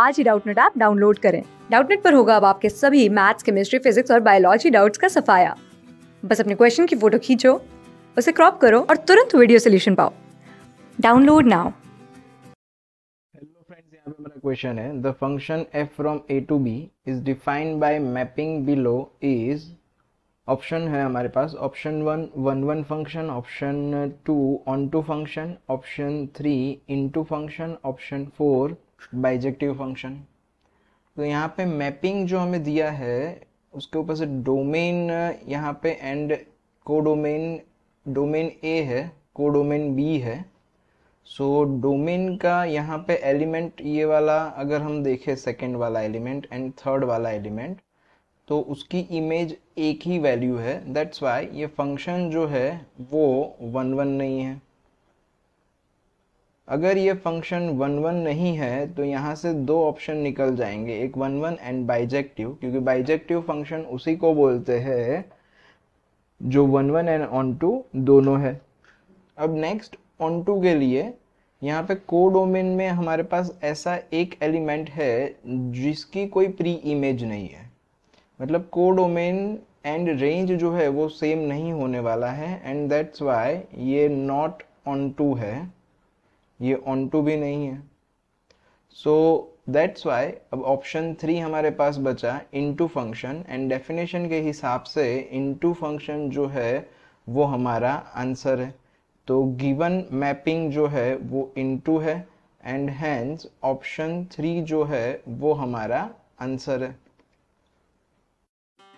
आज ही Doubtnut app download करें डाउटनेट पर होगा अब आपके सभी मैथ्स केमिस्ट्री फिजिक्स और बायोलॉजी डाउट्स का सफाया बस अपने क्वेश्चन की फोटो खींचो उसे क्रॉप करो और तुरंत वीडियो सोल्यूशन पाओ डाउनलोड नाउ हेलो फ्रेंड्स यहाँ पे मेरा क्वेश्चन है the function F from A to B is defined by mapping below is option है हमारे पास option one one one function option two onto function option three into function option four bijective function तो यहाँ पे mapping जो हमें दिया है उसके ऊपर से डोमेन यहाँ पे एंड को डोमेन डोमेन ए है को डोमेन बी है सो so, डोमेन का यहाँ पे एलिमेंट ये वाला अगर हम देखें सेकेंड वाला एलिमेंट एंड थर्ड वाला एलिमेंट तो उसकी इमेज एक ही वैल्यू है दैट्स वाई ये फंक्शन जो है वो वन वन नहीं है अगर ये फंक्शन वन वन नहीं है तो यहाँ से दो ऑप्शन निकल जाएंगे एक वन वन एंड बाइजेक्टिव क्योंकि बाइजेक्टिव फंक्शन उसी को बोलते हैं जो one one and onto दोनों है अब नेक्स्ट ऑन टू के लिए यहाँ पे को डोमेन में हमारे पास ऐसा एक एलिमेंट है जिसकी कोई प्री इमेज नहीं है मतलब कोडोमेन एंड रेंज जो है वो सेम नहीं होने वाला है एंड दैट्स वाई ये नॉट ऑन टू है ये ऑन टू भी नहीं है सो दैट्स वाई अब ऑप्शन थ्री हमारे पास बचा इनटू फंक्शन एंड डेफिनेशन के हिसाब से इनटू फंक्शन जो है वो हमारा आंसर है तो गिवन मैपिंग जो है वो इनटू है एंड हैंस ऑप्शन थ्री जो है वो हमारा आंसर है